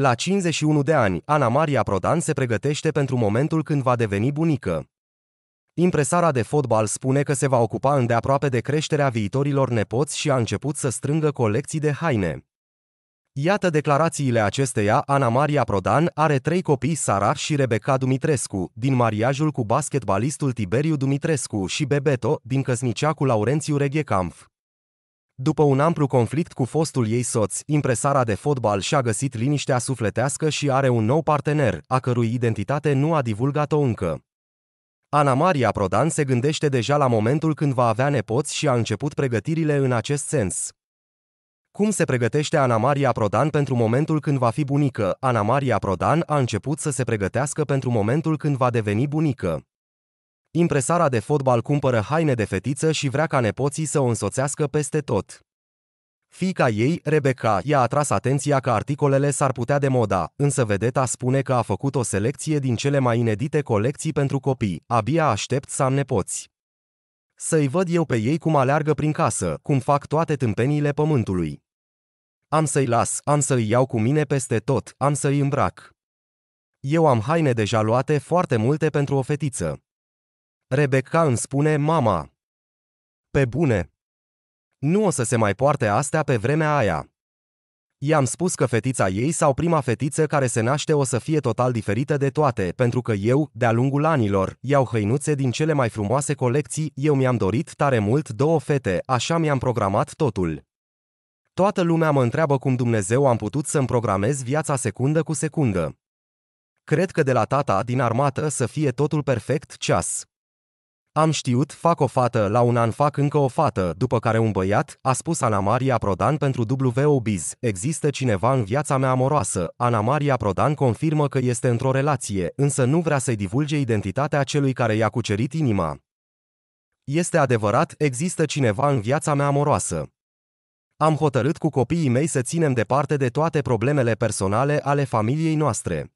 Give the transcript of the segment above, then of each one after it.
La 51 de ani, Ana Maria Prodan se pregătește pentru momentul când va deveni bunică. Impresara de fotbal spune că se va ocupa îndeaproape de creșterea viitorilor nepoți și a început să strângă colecții de haine. Iată declarațiile acesteia, Ana Maria Prodan are trei copii, Sara și Rebecca Dumitrescu, din mariajul cu basketbalistul Tiberiu Dumitrescu și Bebeto, din căsnicea cu Laurențiu Reghecamf. După un amplu conflict cu fostul ei soț, impresara de fotbal și-a găsit liniștea sufletească și are un nou partener, a cărui identitate nu a divulgat-o încă. Ana Maria Prodan se gândește deja la momentul când va avea nepoți și a început pregătirile în acest sens. Cum se pregătește Ana Maria Prodan pentru momentul când va fi bunică? Ana Maria Prodan a început să se pregătească pentru momentul când va deveni bunică. Impresara de fotbal cumpără haine de fetiță și vrea ca nepoții să o însoțească peste tot. Fica ei, Rebecca, i-a atras atenția că articolele s-ar putea moda, însă vedeta spune că a făcut o selecție din cele mai inedite colecții pentru copii, abia aștept să am nepoți. Să-i văd eu pe ei cum aleargă prin casă, cum fac toate tâmpeniile pământului. Am să-i las, am să-i iau cu mine peste tot, am să-i îmbrac. Eu am haine deja luate foarte multe pentru o fetiță. Rebecca îmi spune mama. Pe bune. Nu o să se mai poarte astea pe vremea aia. I-am spus că fetița ei sau prima fetiță care se naște o să fie total diferită de toate, pentru că eu, de-a lungul anilor, iau hăinuțe din cele mai frumoase colecții, eu mi-am dorit tare mult două fete, așa mi-am programat totul. Toată lumea mă întreabă cum Dumnezeu am putut să-mi programez viața secundă cu secundă. Cred că de la tata din armată să fie totul perfect ceas. Am știut, fac o fată, la un an fac încă o fată, după care un băiat, a spus Ana Maria Prodan pentru WO Biz. Există cineva în viața mea amoroasă. Ana Maria Prodan confirmă că este într-o relație, însă nu vrea să-i divulge identitatea celui care i-a cucerit inima. Este adevărat, există cineva în viața mea amoroasă. Am hotărât cu copiii mei să ținem departe de toate problemele personale ale familiei noastre.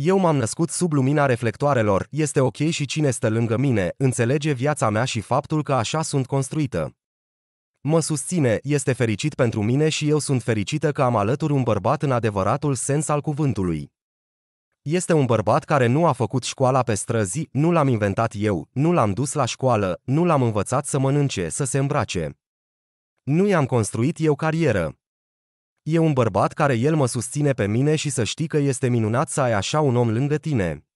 Eu m-am născut sub lumina reflectoarelor, este ok și cine stă lângă mine, înțelege viața mea și faptul că așa sunt construită. Mă susține, este fericit pentru mine și eu sunt fericită că am alături un bărbat în adevăratul sens al cuvântului. Este un bărbat care nu a făcut școala pe străzi, nu l-am inventat eu, nu l-am dus la școală, nu l-am învățat să mănânce, să se îmbrace. Nu i-am construit eu carieră. E un bărbat care el mă susține pe mine și să știi că este minunat să ai așa un om lângă tine.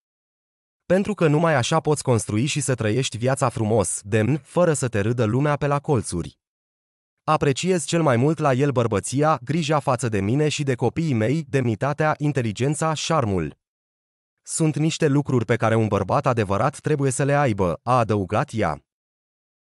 Pentru că numai așa poți construi și să trăiești viața frumos, demn, fără să te râdă lumea pe la colțuri. Apreciez cel mai mult la el bărbăția, grija față de mine și de copiii mei, demnitatea, inteligența, șarmul. Sunt niște lucruri pe care un bărbat adevărat trebuie să le aibă, a adăugat ea.